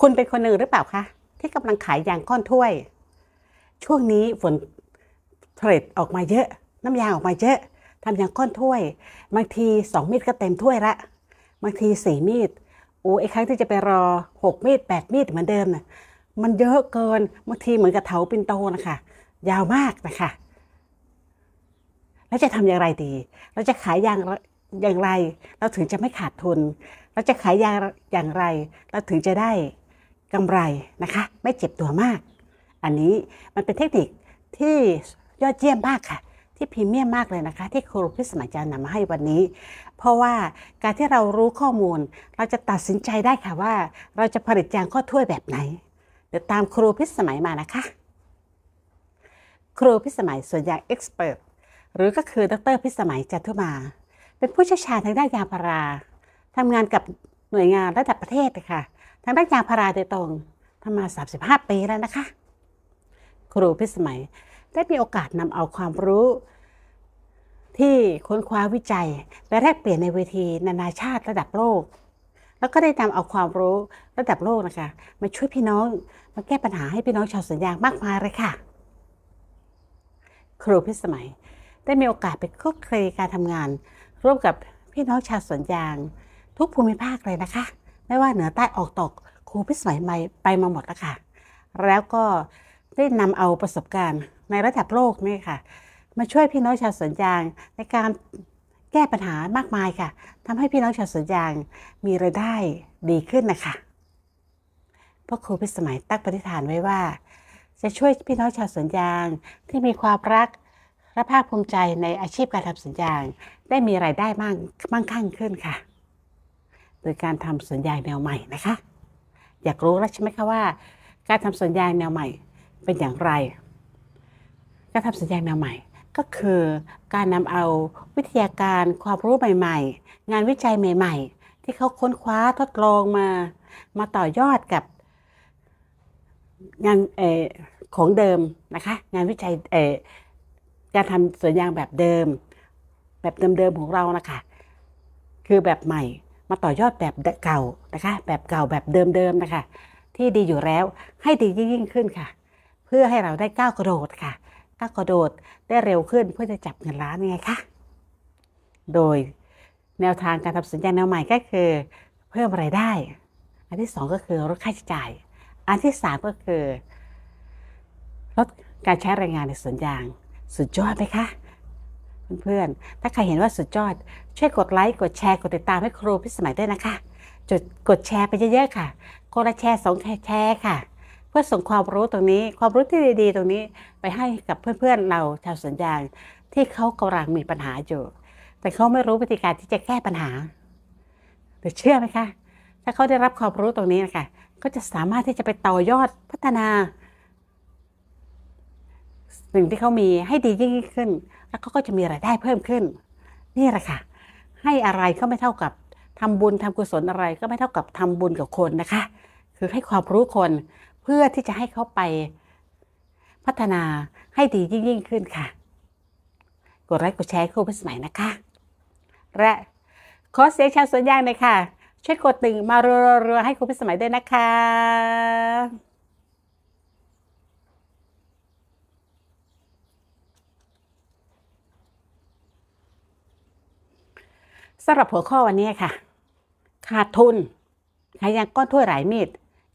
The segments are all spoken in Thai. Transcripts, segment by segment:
คุณเป็นคนหนึ่งหรือเปล่าคะ ที่กำลังขายยางก้อนถ้วย ช่วงนี้ฝนเทรดออกมาเยอะ น้ำยางออกมาเยอะทำยางก้อนถ้วยบางทีสองมีดก็เต็มถ้วยละบางทีสี่มีดโอ้ไอ้ครั้งที่จะไปรอหกมีดแปดมีดเหมือนเดิมน่ะมันเยอะเกินบางทีเหมือนกับเถาปินโตนะคะยาวมากนะคะ แล้วจะทำอย่างไรดี เราจะขายยางอย่างไรเราถึงจะไม่ขาดทุน เราจะขายยางอย่างไรเราถึงจะได้กำไรนะคะไม่เจ็บตัวมาก อันนี้มันเป็นเทคนิคที่ยอดเยี่ยมมากค่ะ ที่พรีเมียมมากเลยนะคะ ที่ครูพิสมัยจาร์นำมาให้วันนี้ เพราะว่าการที่เรารู้ข้อมูล เราจะตัดสินใจได้ค่ะว่า เราจะผลิตจางข้อถ้วยแบบไหน เดี๋ยวตามครูพิสมัยมานะคะ ครูพิสมัยส่วนใหญ่เอ็กซ์เพรสหรือก็คือ ดรพิสมัยจัตุมา เป็นผู้เชี่ยวชาญทางด้านยางพาราทำงานกับหน่วยงานระดับประเทศค่ะทางด้านยางพาราโดยตรงทำมา 35 ปีแล้วนะคะ ครูพิสมัย ได้มีโอกาสนำเอาความรู้ ที่ค้นคว้าวิจัยไปแลกเปลี่ยนในเวที นานาชาติระดับโลก แล้วก็ได้นำเอาความรู้ระดับโลกนะคะ มาช่วยพี่น้องมาแก้ปัญหาให้พี่น้องชาวสวนยางมากมายเลยค่ะ ครูพิสมัย ได้มีโอกาสไปคลุกคลีการทำงาน ร่วมกับพี่น้องชาวสวนยาง ทุกภูมิภาคเลยนะคะไม่ว่าเหนือใต้ออกตกครูพิสมัยใหม่ไปมาหมดแล้วค่ะ แล้วก็ได้นำเอาประสบการณ์ในระดับโลกนี่ค่ะ มาช่วยพี่น้องชาวสวนยางในการแก้ปัญหามากมายค่ะทำให้พี่น้องชาวสวนยางมีรายได้ดีขึ้นนะคะพราะครูพิสมัยตั้งปฏิฐานไว้ว่า จะช่วยพี่น้องชาวสวนยางที่มีความรักและภาคภูมิใจในอาชีพการทำสวนยางได้มีไรายได้มากมั่งคั่งขึ้นค่ะโดยการทำสัญญาแนวใหม่นะคะ อยากรู้แล้วใช่ไหมคะว่า การทำสัญญาแนวใหม่เป็นอย่างไร การทำสัญญาแนวใหม่ ก็คือการนำเอาวิทยาการความรู้ใหม่ๆ งานวิจัยใหม่ ๆ ที่เขาค้นคว้าทดลองมามาต่อยอดกับงานอของเดิมนะคะงานวิจัยการทำสัญญาแบบเดิม แบบเดิมๆของเรานะคะคือแบบใหม่มาต่อยอดแบบเก่านะคะ แบบเก่าแบบเดิมๆนะคะ ที่ดีอยู่แล้วให้ดียิ่งขึ้นค่ะ เพื่อให้เราได้ก้าวกระโดดค่ะก้าวกระโดดได้เร็วขึ้นเพื่อจะจับเงินล้านไงคะ โดยแนวทางการทำสัญญาแนวใหม่ก็คือ เพิ่มไรายได้ อันที่สองก็คือลดค่าใช้จ่าย อันที่สามก็คือลดการใช้แรงงานในสันยาง สุดยอดไหมคะเพื่อนๆ ถ้าใครเห็นว่าสุดยอด ช่วยกดไลค์ กดแชร์ กดติดตามให้ครูพิสมัยด้วยนะคะ จุดกดแชร์ไปเยอะๆค่ะกดแชร์สองแชร์ค่ะ เพื่อส่งความรู้ตรงนี้ ความรู้ที่ดี ๆ ตรงนี้ไปให้กับเพื่อนๆเราชาวสัญญาณที่เขากำลังมีปัญหาอยู่ แต่เขาไม่รู้วิธีการที่จะแก้ปัญหาหรือเชื่อไหมคะ ถ้าเขาได้รับความรู้ตรงนี้นะคะก็จะสามารถที่จะไปต่อยอดพัฒนาสิ่งที่เขามีให้ดียิ่งขึ้น แล้วเขาก็จะมีรายได้เพิ่มขึ้น นี่แหละค่ะ ให้อะไรก็ไม่เท่ากับทำบุญทำกุศลอะไรก็ไม่เท่ากับทำบุญกับคนนะคะ คือให้ความรู้คนเพื่อที่จะให้เขาไป พัฒนาให้ดียิ่งยิ่งขึ้นค่ะ กดไลค์กดแชร์คู่พิสมัยนะคะ และขอเสียงชาวสวนยางเลยค่ะช่วยกดหนึ่งมารัวๆให้คุณพิสมัยด้วยนะคะสำหรับหัวข้อวันนี้ค่ะ ขาดทุนขายยางก้อนถ้วยหลายมีด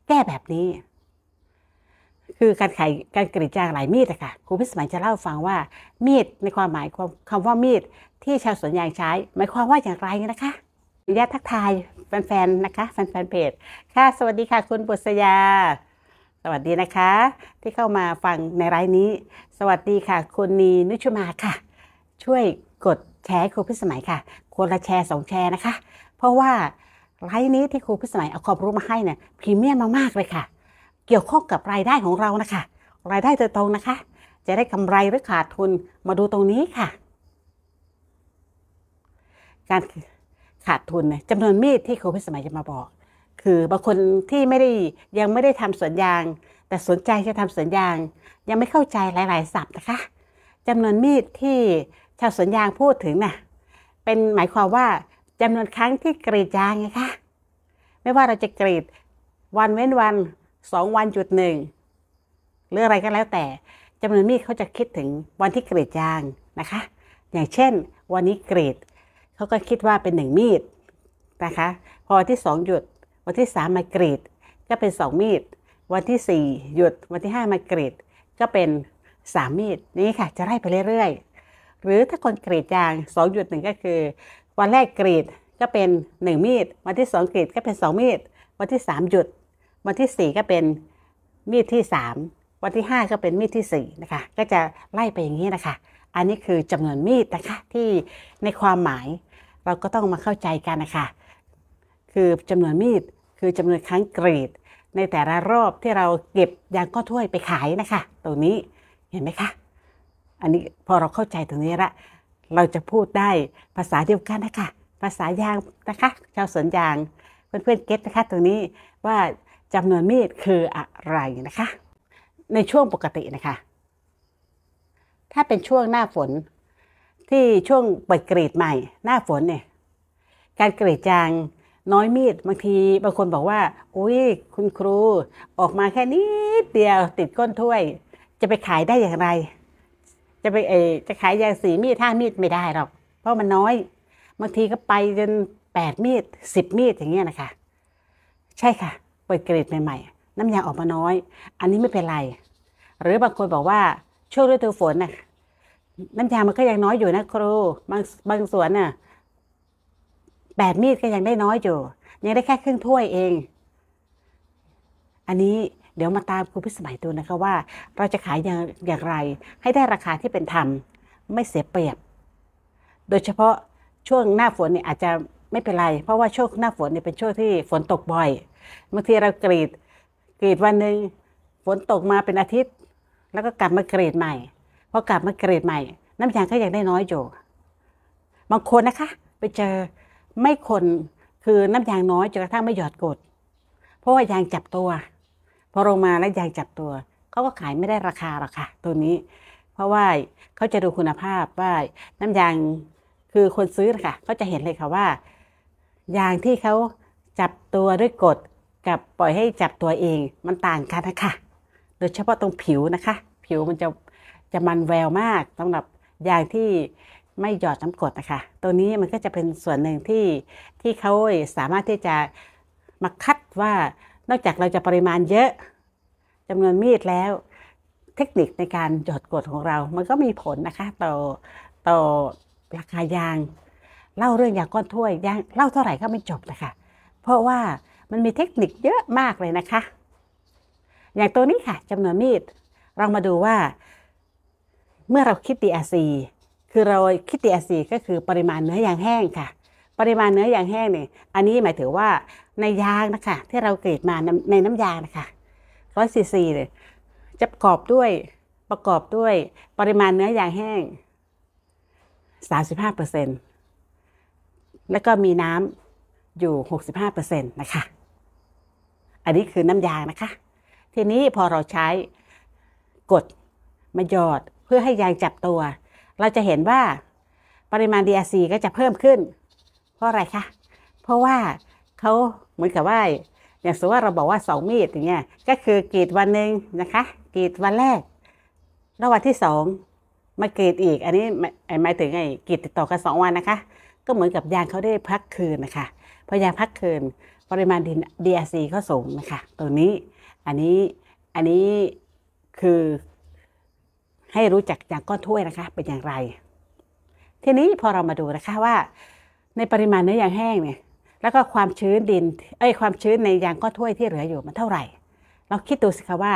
แก้แบบนี้ คือการขายการกรีดยางหลายมีดอะค่ะครูพิสมัยจะเล่าฟังว่ามีดในความหมายคำว่ามีดที่ชาวสวนยางใช้หมายความว่าอย่างไรนะคะญาติทักทายแฟนๆนะคะ แฟนๆเพจค่ะ สวัสดีค่ะ คุณบุษยา สวัสดีนะคะ ที่เข้ามาฟังในรายนี้ สวัสดีค่ะคุณนีนุชมาค่ะ ช่วยกดแชร์ครูพิสมัยค่ะคนละแชร์สองแชร์นะคะ เพราะว่าไลน์นี้ที่ครูพิสมัยเอาความรู้มาให้เนี่ยพรีเมียมมากๆเลยค่ะ เกี่ยวข้องกับรายได้ของเรานะคะ รายได้โดยตรงนะคะ จะได้กำไรหรือขาดทุน มาดูตรงนี้ค่ะ การขาดทุนจำนวนมีดที่ครูพิสมัยจะมาบอก คือบางคนที่ไม่ได้ยังไม่ได้ทำสวนยางแต่สนใจจะทำสวนยาง ยังไม่เข้าใจหลายๆศัพท์นะคะจำนวนมีดที่ชาวสวนยางพูดถึงนะ่ะเป็นหมายความว่าจำนวนครั้งที่กรีดยางไงคะไม่ว่าเราจะกรีดวันเว้นวันสองวันจุดหนึ่งหรืออะไรก็แล้วแต่จำนวนมีดเขาจะคิดถึงวันที่กรีดยางนะคะ อย่างเช่น วันนี้กรีดเขาก็คิดว่าเป็นหนึ่งมีดนะคะ พอวันที่สองหยุด วันที่สามมากรีดก็เป็นสองมีดวันที่สี่หยุด วันที่ห้ามากรีด ก็เป็นสามมีดนี่ค่ะ จะไล่ไปเรื่อย ๆหรือถ้าคนกรีดยางสองหยุดหนึ่งก็คือ วันแรกกรีดก็เป็น1มีดวันที่ 2 กรีดก็เป็น2มีดวันที่ 3หยุด วันที่ 4 ก็เป็นมีดที่ 3 วันที่ 5 ก็เป็นมีดที่4นะคะก็จะไล่ไปอย่างนี้นะคะ อันนี้คือจำนวนมีดนะคะที่ในความหมายเราก็ต้องมาเข้าใจกันนะคะ คือจำนวนมีดคือจำนวนครั้งกรีด ในแต่ละรอบที่เราเก็บยางก้อถ้วยไปขายนะคะตรงนี้เห็นไหมคะอันนี้พอเราเข้าใจตรงนี้ละเราจะพูดได้ภาษาเดียวกันนะคะ ภาษายางนะคะ ชาวสวนยาง เพื่อนเพื่อนเก็ตนะคะ ตรงนี้ว่าจำนวนมีดคืออะไรนะคะ ในช่วงปกตินะคะ ถ้าเป็นช่วงหน้าฝน ที่ช่วงเปิดกรีดใหม่ หน้าฝนเนี่ยการกรีดยางน้อยมีดบางที บางคนบอกว่า อุ้ยคุณครู ออกมาแค่นิดเดียวติดก้นถ้วย จะไปขายได้อย่างไรจะไปเอจะขายยาสีมีดห้ามีด ไม่ได้หรอกเพราะมันน้อยบางทีก็ไปจนแปดมีดสิบมีดอย่างเงี้ยนะคะใช่ค่ะ เปิดเกรดใหม่ ๆ น้ำยาออกมาน้อย อันนี้ไม่เป็นไร หรือบางคนบอกว่าช่วงฤดูฝนน่ะน้ำยามันก็ยังน้อยอยู่นะครูบางบางสวนน่ะแปดมีดก็ยังได้น้อยอยู่ยังได้แค่ครึ่งถ้วยเอง อันนี้เดี๋ยวมาตามครูพิสมัยดูนะคะว่า เราจะขายอย่างอย่างไรให้ได้ราคาที่เป็นธรรมไม่เสียเปรียบ โดยเฉพาะช่วงหน้าฝนเนี่ยอาจจะไม่เป็นไร เพราะว่าช่วงหน้าฝนเนี่ยเป็นช่วงที่ฝนตกบ่อย บางทีเรากรีดกรีดวันหนึ่งฝนตกมาเป็นอาทิตย์ แล้วก็กลับมากรีดใหม่พอกลับมากรีดใหม่ น้ำยางก็ยังได้น้อยอยู่บางคนนะคะ ไปเจอไม่คนคือน้ำยางน้อยจนกระทั่งไม่หยอดกด เพราะว่ายางจับตัวพอลงมาแล้วยางจับตัวเขาก็ขายไม่ได้ราคาหรอกค่ะ ตัวนี้เพราะว่าเขาจะดูคุณภาพว่า น้ำยางคือคนซื้อค่ะเขาจะเห็นเลยค่ะว่ายางที่เขาจับตัวด้วยกดกับปล่อยให้จับตัวเองมันต่างกันนะคะโดยเฉพาะตรงผิวนะคะ ผิวมันจะจะมันแววมากสำหรับยางที่ไม่หยอดน้ำกดนะคะตัวนี้มันก็จะเป็นส่วนหนึ่งที่ที่เขาสามารถที่จะมาคัดว่านอกจากเราจะปริมาณเยอะจำนวนมีดแล้วเทคนิคในการหยดกดของเรามันก็มีผลนะคะ ต่อต่อราคายาง เล่าเรื่องอยางก้อนถ้วยยางเล่าเท่าไหร่ก็ไม่จบนะคะเพราะว่ามันมีเทคนิคเยอะมากเลยนะคะ อย่างตัวนี้ค่ะจำนวนมีดเรามาดูว่า เมื่อเราคิดาซ c คือเราคิดาซ c ก็คือปริมาณเนื้อยางแห้งค่ะ ปริมาณเนื้อยางแห้งเนี่ยอันนี้หมายถึงว่าในยางนะคะ ที่เราเกรดมาในน้ำยางนะคะร้อยซีซีเลยจะประกอบด้วยประกอบด้วยปริมาณเนื้อยางแห้งสสาาิบห้เเปอร์ซ็นตแล้วก็มีน้ำอยู่หหกสิบ้าเเปอร์ซ็นะคะ อันนี้คือน้ำยางนะคะ ทีนี้พอเราใช้กดมาหยอดเพื่อให้ยางจับตัว เราจะเห็นว่าปริมาณ DRC ก็จะเพิ่มขึ้น เพราะอะไรคะ เพราะว่าเขามือนกับว่าอย่างสมมติว่าเราบอกว่าสองมีดอย่างเงี้ยก็คือกรีดวันหนึ่งนะคะกรีดวันแรกแล้ววันที่สองมากรีดอีกอันนี้หมายถึงไงกรีดติดต่อกันสองวันนะคะก็เหมือนกับยางเขาได้พักคืนนะคะพอยางพักคืน ปริมาณดินซีเก็สูงนะคะตรงนี้อันนี้อันนี้คือ ให้รู้จักยางก้อนถ้วยนะคะเป็นอย่างไร ทีนี้พอเรามาดูนะคะว่า ในปริมาณเนื้อยางแห้งเนี่ยแล้วก็ความชื้นดิน เอ้ย ความชื้นในยางก้อนถ้วยที่เหลืออยู่มันเท่าไหร่ เราคิดดูสิคะว่า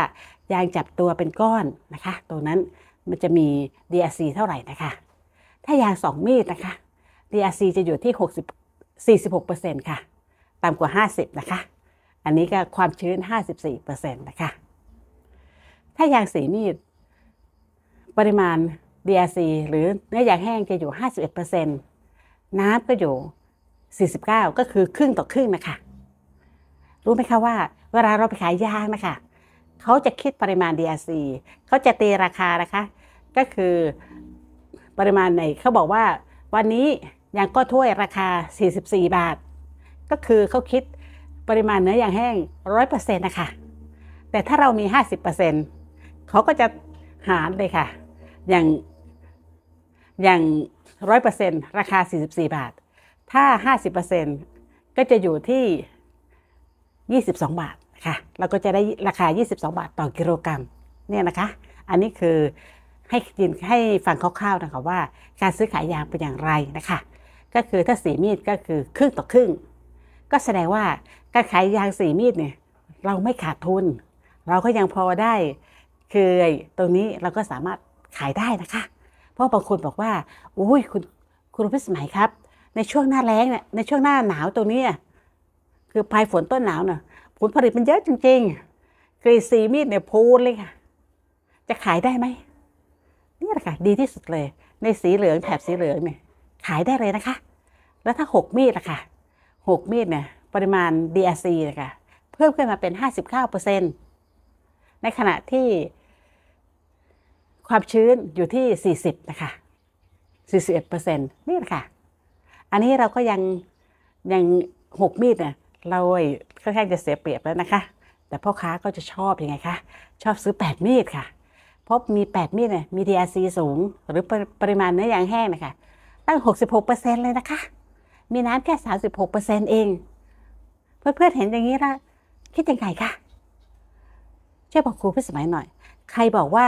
ยางจับตัวเป็นก้อนนะคะ ตรงนั้นมันจะมี DRC เท่าไหร่นะคะ ถ้ายาง2มีดนะคะ DRC จะอยู่ที่60 46%ค่ะ ต่ำกว่า 50นะคะ อันนี้ก็ความชื้น 54%นะคะ ถ้ายางสีมีด ปริมาณ DRC หรือเนื้อยางแห้งจะอยู่ 51%น้ำก็อยู่49ก็คือครึ่งต่อครึ่งนะคะ รู้ไหมคะว่า เวลาเราไปขายยางนะคะเขาจะคิดปริมาณ DRC เขาจะตีราคานะคะ ก็คือปริมาณไหนเขาบอกว่า วันนี้ยางก็ถ้วยราคา 44 บาท ก็คือเขาคิดปริมาณเนื้อยางแห้ง100%นะคะแต่ถ้าเรามี50%เขาก็จะหารเลยค่ะ อย่างอย่าง100%ราคา 44 บาทถ้า 50%ก็จะอยู่ที่ 22 บาทค่ะ เราก็จะได้ราคา 22 บาทต่อกิโลกรัมเนี่ยนะคะ อันนี้คือให้ยินให้ฟังคร่าวๆนะคะว่าการซื้อขายยางเป็นอย่างไรนะคะ ก็คือถ้าสีมีดก็คือครึ่งต่อครึ่งก็แสดงว่าการขายยางสีมีดเนี่ยเราไม่ขาดทุน เราก็ยังพอได้คือตรงนี้เราก็สามารถขายได้นะคะ เพราะบางคนบอกว่า อุ้ยคุณคุณพิสมัยครับในช่วงหน้าแล้งเนี่ยในช่วงหน้าหนาวตรงนี้ คือปลายฝนต้นหนาวเนี่ยผลผลิตมันเยอะจริงๆกรีซีมีดเนี่ยพูนเลยค่ะ จะขายได้ไหมนี่แหละค่ะ ดีที่สุดเลย ในสีเหลืองแถบสีเหลืองเนี่ยขายได้เลยนะคะ แล้วถ้าหกมีดล่ะค่ะหกมีดเนี่ย ปริมาณ DRC นะคะเพิ่มขึ้นมาเป็นห้้าาสิบเเเกปอร์ซ็ต์ในขณะที่ ความชื้นอยู่ที่สสี่ิบนะคะสสี่ิบเเเออ็ดปร์ซต์นี่แหละค่ะอันนี้เราก็ยังยังหกมีดเนี่ยเราค่อนข้างจะเสียเปรียบแล้วนะคะ แต่พ่อค้าก็จะชอบอยังไงคะ ชอบซื้อ 8มีดค่ะพบมี 8มีดเนี่ยมี DRC สูง หรือปรปริมาณเนื้อยางแห้งนะคะ ตั้ง 66%เลยนะคะ มีน้ำแค่ 36%เอง เพื่อนๆเห็นอย่างนี้ละคิดยังไงคะช่วยบอกครูพิสมัยหน่อย ใครบอกว่า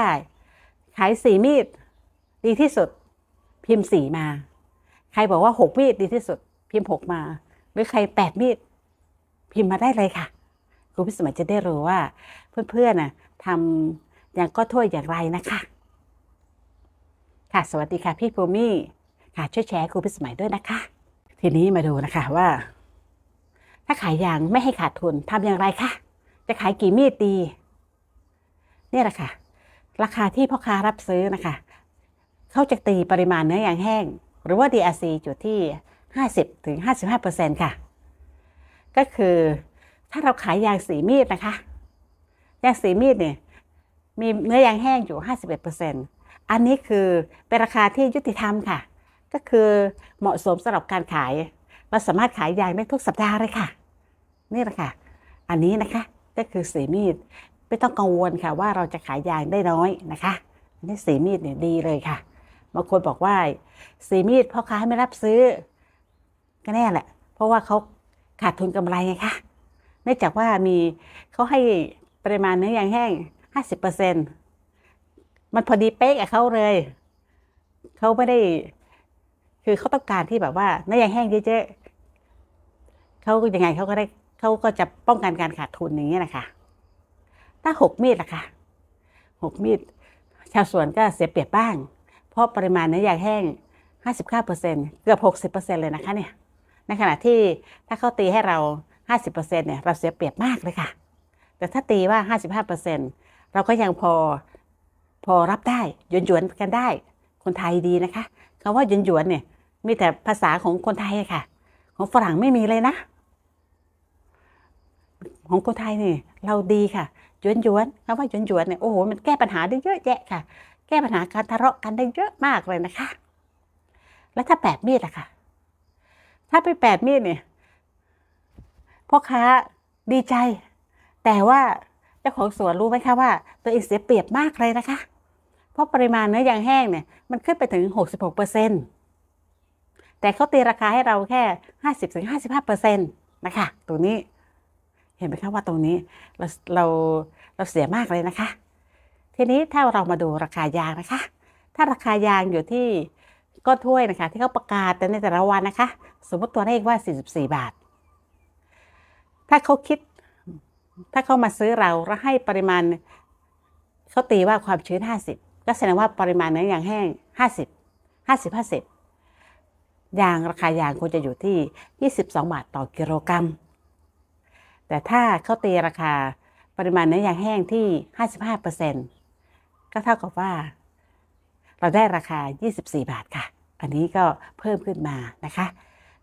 ขายสีมีดดีที่สุดพิมพ์สีมาใครบอกว่าหกมีดดีที่สุดพิมพ์หกมาหรือใครแปดมีดพิมพ์มาได้เลยค่ะครูพิสมัยจะได้รู้ว่า เพื่อนๆน่ะทำอย่างก็ถ้วยอย่างไรนะคะ ค่ะสวัสดีค่ะ พี่ภูมิค่ะช่วยแชร์ครูพิสมัยด้วยนะคะ ทีนี้มาดูนะคะว่า ถ้าขายยางไม่ให้ขาดทุนทำอย่างไรคะจะขายกี่มีดดีนี่แหละค่ะ ราคาที่พ่อค้ารับซื้อนะคะเขาจะตีปริมาณเนื้อยางแห้งหรือว่า DRC อยู่ที่ 50 ถึง 55%ค่ะ ก็คือ ถ้าเราขายยางสีมีดนะคะ ยางสีมีดเนี่ยมีเนื้อยางแห้งอยู่ 51%อันนี้คือ เป็นราคาที่ยุติธรรมค่ะ ก็คือ เหมาะสมสำหรับการขายเราสามารถขายยางได้ทุกสัปดาห์เลยค่ะ นี่แหละค่ะ อันนี้นะคะ ก็คือสีมีด ไม่ต้องกังวลค่ะ ว่าเราจะขายยางได้น้อยนะคะ นี่สีมีดเนี่ยดีเลยค่ะบางคนบอกว่าสีมีดพ่อค้าไม่รับซื้อ ก็แน่แหละเพราะว่าเขาขาดทุนกำไรไงคะเนื่องจากว่ามีเขาให้ปริมาณเนื้อยางแห้งห้าสิบเปอร์เซ็นมันพอดีเป๊กกับเขาเลยเขาไม่ได้คือเขาต้องการที่แบบว่าเนื้อยางแห้งเยอะๆเขายังไงเขาก็ได้เขาก็จะป้องกันการขาดทุนอย่างนี้ยนะคะถ้าหกมีดล่ะค่ะหกมีดชาวสวนก็เสียเปรียบบ้างพราะปริมาณเนื้อยางแห้ง59%เกือบ 60%เลยนะคะเนี่ย ในขณะที่ถ้าเขาตีให้เรา 50%เนี่ยเราเสียเปรียบมากเลยค่ะ แต่ถ้าตีว่า 55%เราก็ยังพอ พอรับได้ยนหยวนกันได้ คนไทยดีนะคะคำว่ายนหยวนเนี่ย มีแต่ภาษาของคนไทยค่ะ ของฝรั่งไม่มีเลยนะ ของคนไทยนี่ เราดีค่ะยวนยวนคำว่ายวนยวนเนี่ย โอ้โห มันแก้ปัญหาได้เยอะแยะค่ะแก้ปัญหาการทะเลาะกันได้เยอะมากเลยนะคะ แล้วถ้าแปดมีดอะคะถ้าไปแปดมีดเนี่ยพ่อค้าดีใจ แต่ว่าเจ้าของสวนรู้ไหมคะว่า ตัวเองเสียเปรียบมากเลยนะคะ เพราะปริมาณเนื้อยางแห้งเนี่ย มันขึ้นไปถึงหกสิบหกเปอร์เซ็นต์แต่เขาตีราคาให้เราแค่ห้าสิบถึงหห้าสิบ้าเปอร์เซ็นต์นะคะ ตัวนี้เห็นไหมคะว่าตรงนี้เราเราเราเสียมากเลยนะคะทีนี้ถ้าเรามาดูราคายางนะคะถ้าราคายางอยู่ที่ก้นถ้วยนะคะที่เขาประกาศแต่ในแต่ละวันนะคะสมมติตัวเลขว่า 44 บาท ถ้าเขาคิดถ้าเขามาซื้อเราแล้วให้ปริมาณเขาตีว่าความชื้น 50 ก็แสดงว่าปริมาณนั้อยางแห้ง 50 50 50 ยางราคายางควรจะอยู่ที่ 22 บาทต่อกิโลกรัม แต่ถ้าเขาตีราคาปริมาณเนื้อยางแห้งที่ 55เก็เท่ากับว่า เราได้ราคา 24 บาทค่ะ อันนี้ก็เพิ่มขึ้นมานะคะ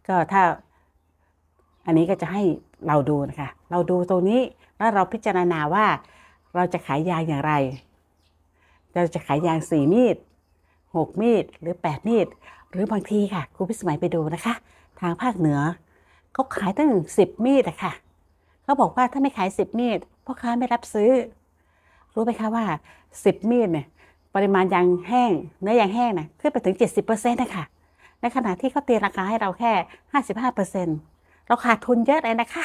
ก็ถ้าอันนี้ก็จะให้เราดูนะคะ เราดูตรงนี้แล้วเราพิจารณาว่า เราจะขายยางอย่างไร เราจะขายยาง 4มีด6มีดหรือ 8มีดหรือบางทีค่ะครูพิสมัยไปดูนะคะ ทางภาคเหนือเขาขายตั้ง10มีดอะค่ะเขาบอกว่าถ้าไม่ขาย 10มีดพ่อค้าไม่รับซื้อรู้ไหมคะว่า 10มีดเนี่ยปริมาณยางแห้ง เนื้อยางแห้งนะขึ้นไปถึง 70%นะคะ ในขณะที่เขาเตีราคาให้เราแค่ 55%เราขาดทุนเยอะเลยนะคะ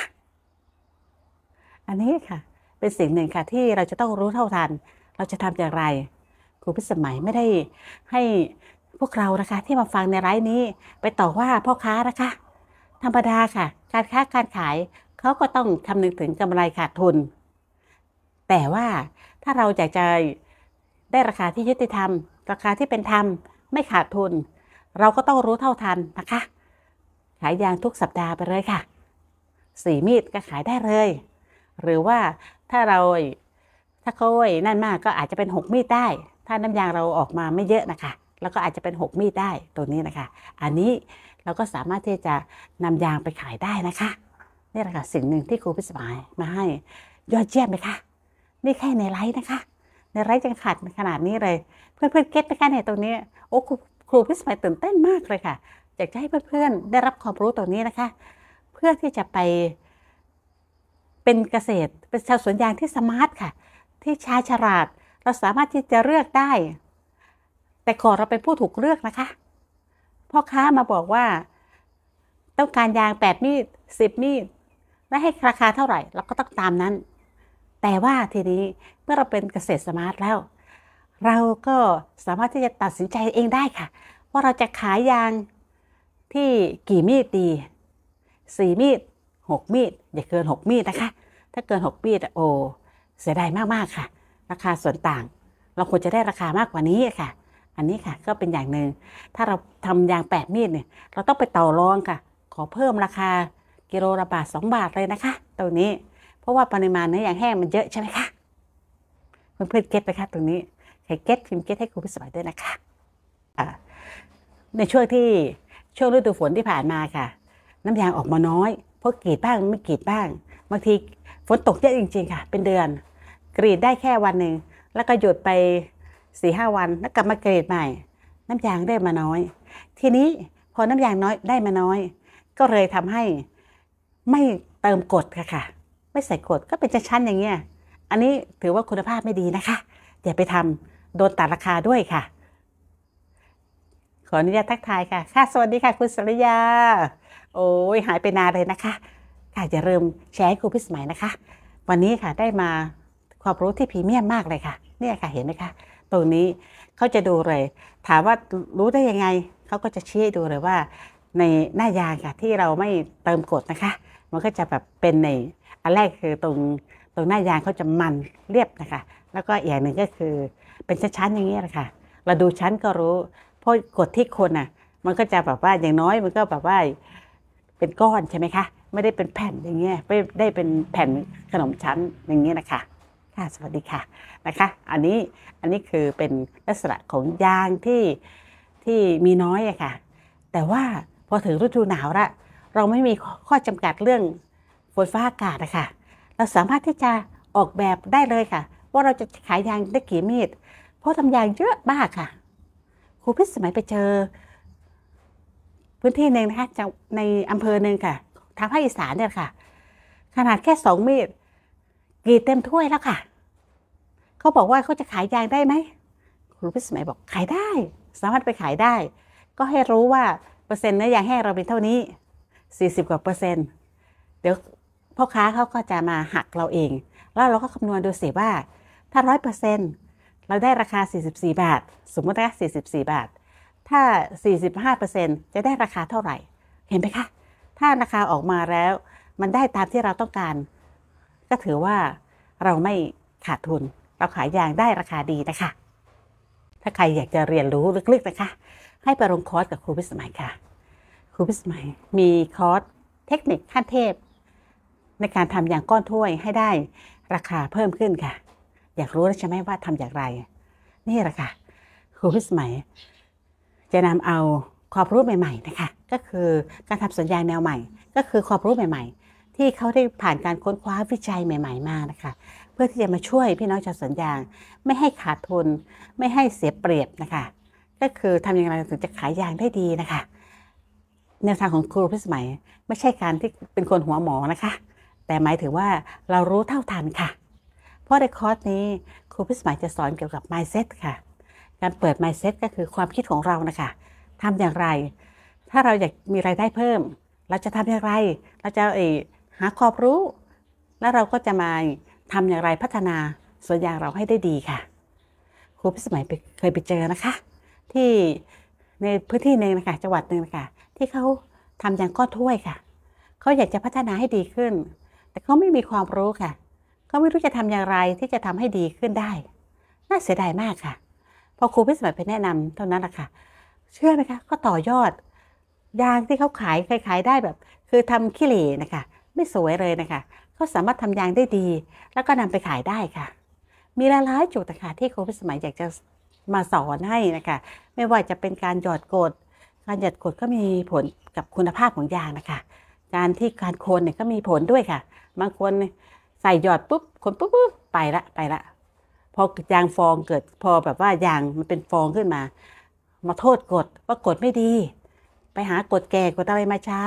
อันนี้ค่ะเป็นสิ่งหนึ่งค่ะที่เราจะต้องรู้เท่าทัน เราจะทำอย่างไรครูพิสมัยไม่ได้ให้พวกเรานะคะที่มาฟังในไลฟ์นี้ไปต่อว่าพ่อค้านะคะ ธรรมดาค่ะ การค้าการขายเขาก็ต้องคำนึงถึงกำไรขาดทุน แต่ว่าถ้าเราอยากจะได้ราคาที่ยุติธรรม ราคาที่เป็นธรรมไม่ขาดทุน เราก็ต้องรู้เท่าทันนะคะ ขายยางทุกสัปดาห์ไปเลยค่ะสีมีดก็ขายได้เลย หรือว่าถ้าเราถ้าเขานั่นมากก็อาจจะเป็นหกมีดได้ ถ้าน้ำยางเราออกมาไม่เยอะนะคะ แล้วก็อาจจะเป็นหกมีดได้ตัวนี้นะคะ อันนี้เราก็สามารถที่จะนำยางไปขายได้นะคะนี่แหละค่ะสิ่งหนึ่งที่ครูพิสมัยมาให้ ยอดเยี่ยมไหมคะนี่แค่ในไลฟ์นะคะ ในไลฟ์ยังขาดขนาดนี้เลย เพื่อนเพื่อนเก็ตไปกคนในตรงนี้โอ้ครูครูพิสมัยตื่นเต้นมากเลยค่ะอยากจะให้เพื่อนๆได้รับความรู้ตรงนี้นะคะ เพื่อที่จะไปเป็นเกษตรเป็นชาวสวนยางที่สมาร์ทค่ะ ที่ชาฉลาดเราสามารถที่จะเลือกได้ แต่ขอเราเป็นผู้ถูกเลือกนะคะพ่อค้ามาบอกว่า ต้องการยาง8มีด10มีดและให้ราคาเท่าไหร่ เราก็ต้องตามนั้นแต่ว่าทีนี้เมื่อเราเป็นเกษตรสมาร์ทแล้ว เราก็สามารถที่จะตัดสินใจเองได้ค่ะว่าเราจะขายยางที่กี่มีดดีสี่มีดหกมีดอย่าเกินหกมีดนะคะ ถ้าเกินหกมีดโอ้เสียดายมากๆค่ะ ราคาส่วนต่าง เราควรจะได้ราคามากกว่านี้ค่ะ อันนี้ค่ะก็เป็นอย่างหนึ่งถ้าเราทำยางแปดมีดเนี่ยเราต้องไปต่อรองค่ะ ขอเพิ่มราคากิโลละบาทสองบาทเลยนะคะตรงนี้เพราะว่าปริมาณเนื้อย่างแห้งมันเยอะใช่ไหมคะเพื่อนเพื่อนเก็ตไปคะตรงนี้ใครเก็ตพิมพ์เก็ตให้ครูพิสมัยด้วยนะคะในช่วงที่ช่วงฤดูฝนที่ผ่านมาค่ะ น้ำยางออกมาน้อยเพราะกรีดบ้างไม่กรีดบ้างบางทีฝนตกเยอะจริงๆค่ะ เป็นเดือน กรีดได้แค่วันหนึ่งแล้วก็หยุดไปสี่ห้าวันแล้วกลับมากรีดใหม่ น้ำยางได้มาน้อย ทีนี้พอน้ำยางน้อยได้มาน้อย ก็เลยทำให้ไม่เติมกดค่ะค่ะไม่ใส่กดก็เป็นชั้นอย่างเงี้ย อันนี้ถือว่าคุณภาพไม่ดีนะคะอย่าไปทำโดนตัดราคาด้วยค่ะ ขออนุญาตทักทายค่ะ ค่ะสวัสดีค่ะ คุณสริยา โอ้ยหายไปนานเลยนะคะ ค่ะจะเริ่มแชร์ให้ครูพิสมัยนะคะ วันนี้ค่ะได้มาความรู้ที่พรีเมียมมากเลยค่ะ เนี่ยค่ะเห็นไหมคะตรงนี้เขาจะดูเลย ถามว่ารู้ได้ยังไง เขาก็จะชี้ดูเลยว่า ในหน้ายางค่ะ ที่เราไม่เติมกดนะคะ มันก็จะแบบเป็นในอันแรกคือตรงตรงหน้ายางเขาจะมันเรียบนะคะ แล้วก็อย่างหนึ่งก็คือเป็นชั้นๆอย่างนี้แหละค่ะ เราดูชั้นก็รู้เพราะกดที่คนอ่ะมันก็จะแบบว่าอย่างน้อย มันก็แบบว่าเป็นก้อนใช่ไหมคะไม่ได้เป็นแผ่นอย่างเงี้ยไม่ได้เป็นแผ่นขนมชั้นอย่างเงี้ยนะคะค่ะ สวัสดีค่ะนะคะ อันนี้อันนี้คือเป็นลักษณะของยางที่ที่มีน้อยอะค่ะ แต่ว่าพอถึงฤดูหนาวละเราไม่มีข้อจำกัดเรื่องนฟ้าอากาศนะคะเราสามารถที่จะออกแบบได้เลยค่ะ ว่าเราจะขายยางได้กี่มีดเพราะทำยางเยอะมากค่ะ ครูพิสมัยไปเจอพื้นที่หนึ่งนะคะในอำเภอหนึ่งค่ะทางภาคอีสานเนี่ยค่ะ ขนาดแค่สองมีดกีเต็มถ้วยแล้วค่ะเขาบอกว่าเขาจะขายยางได้ไหมครูพิสมัยบอกขายได้ สามารถไปขายได้ ก็ให้รู้ว่าเปอร์เซ็นต์เนื้อยางแห้งเราเป็นเท่านี้40กว่าเปอร์เซ็นต์เดี๋ยวพ่อค้าเขาก็จะมาหักเราเอง แล้วเราก็คำนวณดูสิว่าถ้าร้อยเปอร์เซ็นต์เราได้ราคา 44 บาท สมมติ่า44 บาท ถ้า 45%จะได้ราคาเท่าไหร่ เห็นไหมคะ ถ้าราคาออกมาแล้วมันได้ตามที่เราต้องการ ก็ถือว่าเราไม่ขาดทุน เราขายยางได้ราคาดีนะคะ ถ้าใครอยากจะเรียนรู้ลึกๆนะคะให้ไปลงคอร์สกับครูพิสมัยค่ะ ครูพิสมัยมีคอร์สเทคนิคขั้นเทพในการทำอย่างก้อนถ้วยให้ได้ราคาเพิ่มขึ้นค่ะ อยากรู้แล้วใช่ไหมว่าทำอย่างไร นี่แหละค่ะ ครูพิสมัย จะนำเอาความรู้ใหม่ ๆนะคะ ก็คือการทำสัญญาแนวใหม่ ก็คือความรู้ใหม่ๆ ที่เขาได้ผ่านการค้นคว้าวิจัยใหม่ๆมานะคะ เพื่อที่จะมาช่วยพี่น้องชาวสัญญาไม่ให้ขาดทุนไม่ให้เสียเปรียบนะคะ ก็คือทำอย่างไรถึงจะขายยางได้ดีนะคะ แนวทางของครูพิสมัยไม่ใช่การที่เป็นคนหัวหมอนะคะแต่หมายถึงว่าเรารู้เท่าทันค่ะ เพราะในคอร์สนี้ครูพิสมัยจะสอนเกี่ยวกับ mindset ค่ะ การเปิด mindset ก็คือความคิดของเรานะคะ ทำอย่างไร ถ้าเราอยากมีรายได้เพิ่ม เราจะทำอย่างไร เราจะหาความรู้ แล้วเราก็จะมาทำอย่างไรพัฒนาส่วนอย่างเราให้ได้ดีค่ะ ครูพิสมัยเคยไปเจอนะคะ ที่ในพื้นที่หนึ่งนะคะจังหวัดหนึ่งนะคะ ที่เขาทำอย่างก้อนถ้วยค่ะเขาอยากจะพัฒนาให้ดีขึ้นแต่เขาไม่มีความรู้ค่ะ เขาไม่รู้จะทำอย่างไรที่จะทำให้ดีขึ้นได้ น่าเสียดายมากค่ะ พอครูพิสมัย ไปแนะนำเท่านั้นแหละค่ะ เชื่อไหมคะ ก็ต่อยอด ยางที่เขาขายเคยขายได้แบบ คือทำขี้เหร่นะคะ ไม่สวยเลยนะคะเขาสามารถทำยางได้ดี แล้วก็นำไปขายได้ค่ะ มีหลายๆจุดนะคะที่ครูพิสมัยอยากจะมาสอนให้นะคะ ไม่ว่าจะเป็นการหยอดกดการหยอดกดก็มีผลกับคุณภาพของยางนะคะการที่การคนเนี่ยก็มีผลด้วยค่ะ บางคนใส่หยอดปุ๊บคนปุ๊บปบไปละไปละ พอยางฟองเกิดพอแบบว่ายางมันเป็นฟองขึ้นมา มาโทษกดว่ากดไม่ดี ไปหากดแก่กดอะไรมาใช้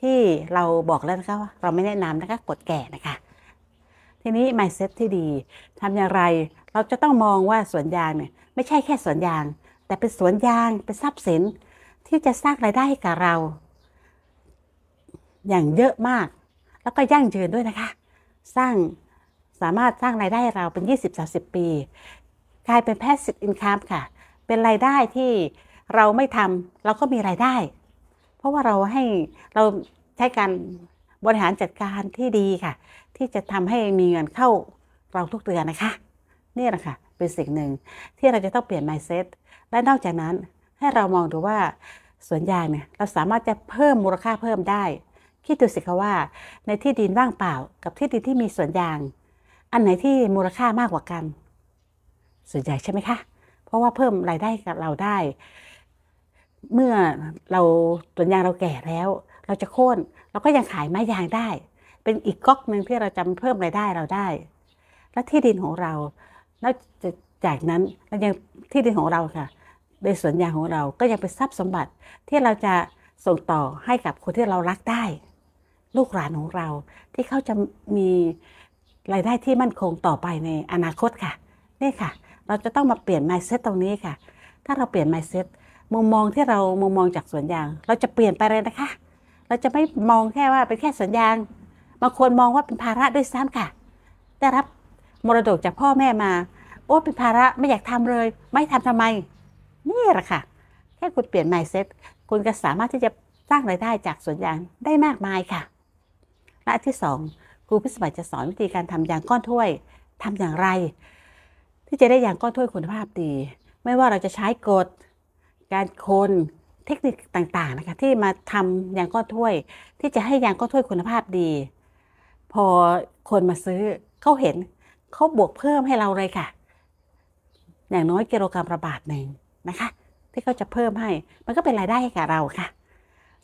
ที่เราบอกแล้วนะคะว่า เราไม่แนะนำนะคะกดแก่นะคะ ทีนี้ mindset ที่ดีทำอย่างไรเราจะต้องมองว่าสวนยางเนี่ย ไม่ใช่แค่สวนยางแต่เป็นสวนยางเป็นทรัพย์สิน ที่จะสร้างรายได้ให้กับเราอย่างเยอะมาก แล้วก็ยั่งยืนด้วยนะคะ สร้าง สามารถสร้างรายได้เราเป็น 20-30 ปี กลายเป็นแพสซ i ฟอินคัมค่ะ เป็นรายได้ที่เราไม่ทำเราก็มีรายได้ เพราะว่าเราให้เราใช้การบริหารจัดการที่ดีค่ะ ที่จะทำให้มีเงินเข้าเราทุกเดือนนะคะ นี่แหละค่ะเป็นสิ่งหนึ่ง ที่เราจะต้องเปลี่ยน mindset และนอกจากนั้นให้เรามองดูว่าส่วนยางเนี่ย เราสามารถจะเพิ่มมูลค่าเพิ่มได้คิดดูสิคะว่า ในที่ดินว่างเปล่า กับที่ดินที่มีสวนยาง อันไหนที่มูลค่ามากกว่ากันส่วนใหญ่ใช่ไหมคะ เพราะว่าเพิ่มรายได้กับเราได้ เมื่อเราสวนยางเราแก่แล้ว เราจะโค่นเราก็ยังขายไม้ยางได้ เป็นอีกก๊อกหนึ่งที่เราจะเพิ่มรายได้เราได้ และที่ดินของเรานอกจากนั้นเรายังที่ดินของเราค่ะในสวนยางของเราก็ยังเป็นทรัพย์สมบัติ ที่เราจะส่งต่อให้กับคนที่เรารักได้ลูกหลานของเราที่เขาจะมีรายได้ที่มั่นคงต่อไปในอนาคตค่ะนี่ค่ะ เราจะต้องมาเปลี่ยน mindset ตรงนี้ค่ะ ถ้าเราเปลี่ยน mindset มุมมองที่เรามุมมองจากสวนยาง เราจะเปลี่ยนไปเลยนะคะ เราจะไม่มองแค่ว่าเป็นแค่สวนยางบางคนมองว่าเป็นภาระด้วยซ้ำค่ะได้รับมรดกจากพ่อแม่มา โอ้เป็นภาระไม่อยากทำเลยไม่ทำทำไมนี่แหละค่ะ แค่คุณเปลี่ยน mindset คุณก็สามารถที่จะสร้างรายได้จากสวนยางได้มากมายค่ะและอันที่สองครูพิสมัยจะสอนวิธีการทํำยางก้อนถ้วยทำอย่างไร ที่จะได้ยางก้อนถ้วยคุณภาพดี ไม่ว่าเราจะใช้กดการคนเทคนิคต่างๆนะคะที่มาทำยางก้อนถ้วยที่จะให้ยางก้อนถ้วยคุณภาพดี พอคนมาซื้อเขาเห็นเขาบวกเพิ่มให้เราเลยค่ะอย่างน้อยกิโลกรัมประบาทหนึ่งนะคะ ที่เขาจะเพิ่มให้ มันก็เป็นรายได้ให้กับเราค่ะ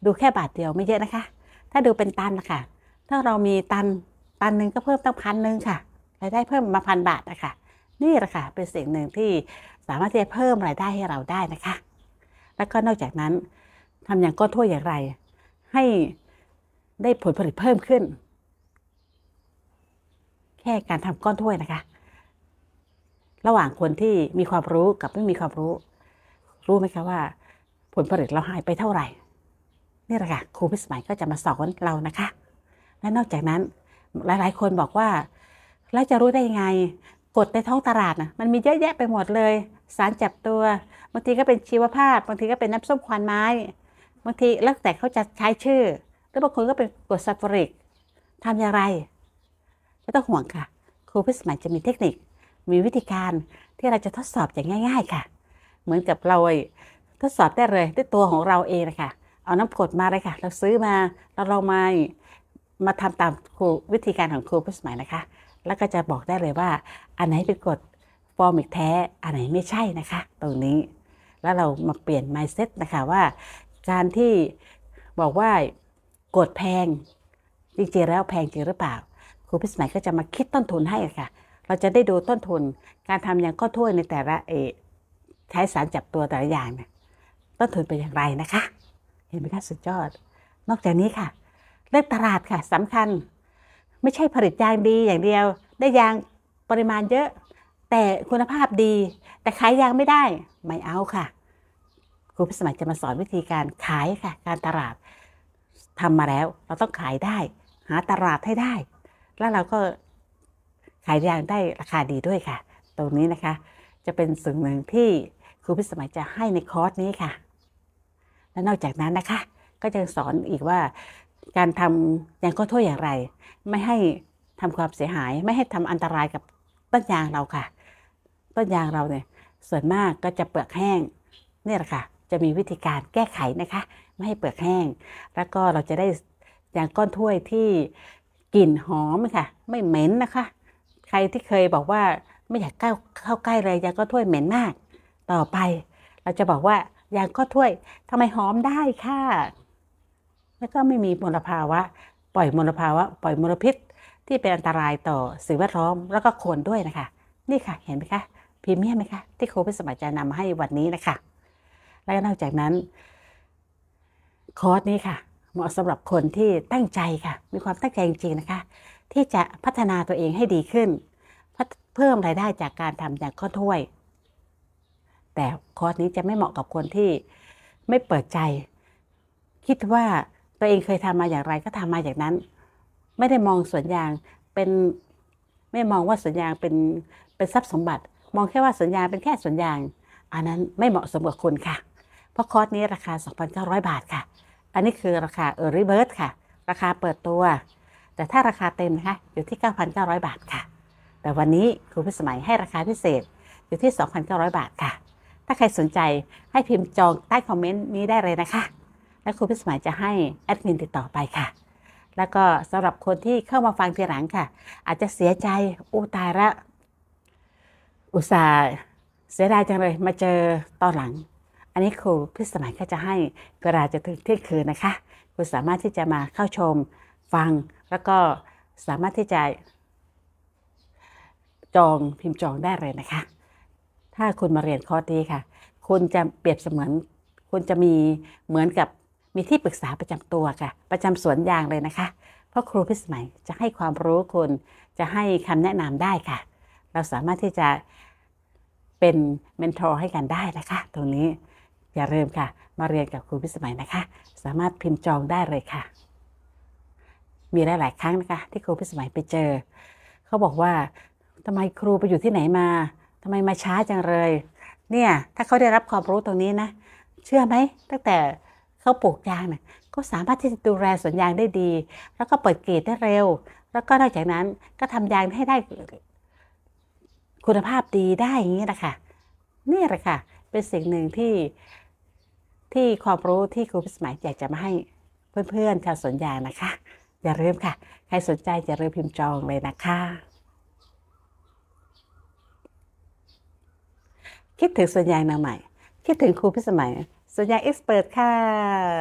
ดูแค่บาทเดียวไม่เยอะนะคะ ถ้าดูเป็นตันนะคะถ้าเรามีตัน ตันหนึ่งก็เพิ่มตั้งพันหนึ่งค่ะรายได้เพิ่มมาพันบาทนะคะ นี่แหละค่ะเป็นสิ่งหนึ่งที่สามารถที่จะเพิ่มรายได้ให้เราได้นะคะ แล้วก็นอกจากนั้น ทำอย่างก้นถ้วยอย่างไร ให้ได้ผลผลิตเพิ่มขึ้น แค่การทำก้อนถ้วยนะคะ ระหว่างคนที่มีความรู้กับไม่มีความรู้ รู้ไหมคะว่าผลผลิตเราหายไปเท่าไหร่ นี่แหละค่ะครูพิสมัยก็จะมาสอนเรานะคะและนอกจากนั้น หลายๆ คนบอกว่า แล้วจะรู้ได้ยังไงกฎในท้องตลาดนะมันมีเยอะแยะไปหมดเลย สารจับตัว บางทีก็เป็นชีวภาพ บางทีก็เป็นน้ำส้มควันไม้ บางทีแล้วแต่เขาจะใช้ชื่อ แล้วบางคนก็เป็นกดซัลฟอริก ทำอย่างไรไม่ต้องห่วงค่ะ ครูพิสมัยจะมีเทคนิค มีวิธีการที่เราจะทดสอบอย่างง่ายๆ ค่ะ เหมือนกับเราทดสอบได้เลยด้วยตัวของเราเองเลยค่ะ เอาน้ำกรดมาเลยค่ะเราซื้อมาเราลองมามาทำตามครูวิธีการของครูผู้สมัยนะคะ แล้วก็จะบอกได้เลยว่า อันไหนเป็นกฎฟอร์มิกแท้ อันไหนไม่ใช่นะคะตรงนี้ แล้วเรามาเปลี่ยน mindset นะคะว่า การที่บอกว่ากดแพงจริงๆแล้วแพงจริงหรือเปล่า ครูพิสมัยก็จะมาคิดต้นทุนให้ะค่ะเราจะได้ดูต้นทุน การทำอย่างก้อนถ้วยในแต่ละเอใช้สารจับตัวแต่ละอย่างเนี่ยต้นทุนเป็นอย่างไรนะคะ เห็นไหมคะสุดยอด นอกจากนี้ค่ะเรื่องตลาดค่ะสำคัญ ไม่ใช่ผลิตยางดีอย่างเดียว ได้ยางปริมาณเยอะ แต่คุณภาพดี แต่ขายยางไม่ได้ ไม่เอาค่ะ ครูพิสมัยจะมาสอนวิธีการขายค่ะ การตลาดทำมาแล้ว เราต้องขายได้หาตลาดให้ได้ แล้วเราก็ขายยางได้ราคาดีด้วยค่ะ ตรงนี้นะคะ จะเป็นสิ่งหนึ่งที่ครูพิสมัยจะให้ในคอร์สนี้ค่ะ และนอกจากนั้นนะคะ ก็จะสอนอีกว่าการทำอย่างก็้วยอย่างไร ไม่ให้ทำความเสียหายไม่ให้ทำอันตรายกับต้นยางเราค่ะ ต้นยางเราเนี่ย ส่วนมากก็จะเปลือกแห้งนี่แหละค่ะจะมีวิธีการแก้ไขนะคะ ไม่ให้เปลือกแห้ง แล้วก็เราจะได้ยางก้อนถ้วยที่กลิ่นหอมค่ะ ไม่เหม็นนะคะ ใครที่เคยบอกว่าไม่อยากเข้าเข้าใกล้เลย ยางก้อนถ้วยเหม็นมากต่อไป เราจะบอกว่ายางก้อนถ้วยทำไมหอมได้ค่ะแล้วก็ไม่มีมลภาวะ ปล่อยมลภาวะ ปล่อยมลพิษที่เป็นอันตรายต่อสิ่งแวดล้อมแล้วก็คนด้วยนะคะ นี่ค่ะ เห็นไหมคะพรีเมียมไหมคะที่โคพิสมัยจะนำมาให้วันนี้นะคะ และนอกจากนั้นคอร์สนี้ค่ะเหมาะสำหรับคนที่ตั้งใจค่ะ มีความตั้งใจจริงๆนะคะ ที่จะพัฒนาตัวเองให้ดีขึ้น เพิ่มรายได้จากการทำจากข้อถ้วย แต่คอร์สนี้จะไม่เหมาะกับคนที่ไม่เปิดใจ คิดว่าตัวเองเคยทำมาอย่างไรก็ทำมาอย่างนั้น ไม่ได้มองสวนยางเป็นไม่มองว่าสวนยางเป็นเป็นทรัพย์สมบัติ มองแค่ว่าสวนยางเป็นแค่สวนยางอันนั้นไม่เหมาะสมกับคุณค่ะเพราะคอร์สนี้ราคา 2,900 บาทค่ะ อันนี้คือราคาเออริเบิร์ตค่ะ ราคาเปิดตัว แต่ถ้าราคาเต็มนะคะอยู่ที่ 9,900 บาทค่ะแต่วันนี้ครูพิสมัยให้ราคาพิเศษอยู่ที่ 2,900 บาทค่ะ ถ้าใครสนใจให้พิมพ์จองใต้คอมเมนต์นี้ได้เลยนะคะและครูพิสมัยจะให้แอดมินติดต่อไปค่ะ แล้วก็สำหรับคนที่เข้ามาฟังทีหลังค่ะ อาจจะเสียใจอู้ตายละอุตส่าห์เสียดายจังเลย มาเจอตอนหลัง อันนี้ครูพิสมัยก็จะให้เวลาจะถึงเที่ยงคืนนะคะ คุณสามารถที่จะมาเข้าชมฟัง แล้วก็สามารถที่จะ จองพิมพ์จองได้เลยนะคะ ถ้าคุณมาเรียนคอร์สนี้ค่ะ คุณจะเปรียบเสมือน คุณจะมีเหมือนกับมีที่ปรึกษาประจำตัวค่ะ ประจำสวนยางเลยนะคะ เพราะครูพิสมัยจะให้ความรู้คุณ จะให้คำแนะนำได้ค่ะ เราสามารถที่จะเป็นเมนทอร์ให้กันได้นะคะตรงนี้ อย่าลืมค่ะ มาเรียนกับครูพิสมัยนะคะ สามารถพิมพ์จองได้เลยค่ะ มีหลายๆครั้งนะคะ ที่ครูพิสมัยไปเจอ เขาบอกว่าทำไมครูไปอยู่ที่ไหนมาทำไมมาช้าจังเลย เนี่ย ถ้าเขาได้รับความรู้ตรงนี้นะ เชื่อไหม ตั้งแต่เขาปลูกยางเนี่ยก็สามารถที่จะดูแลสวนยางได้ดี แล้วก็เปิดเกรดได้เร็ว แล้วก็นอกจากนั้นก็ทำยางให้ได้ คุณภาพดีได้อย่างนี้นะคะ นี่แหละค่ะเป็นสิ่งหนึ่งที่ที่ความรู้ที่ครูพิสมัยอยากจะมาให้เพื่อนๆชาวสวนยางนะคะ อย่าลืมค่ะ ใครสนใจอย่าลืมพิมพ์จองเลยนะคะคิดถึงสวนยางนาใหม่ คิดถึงครูพิสมัยสัญญาเอ็กซ์เพรสค่ะ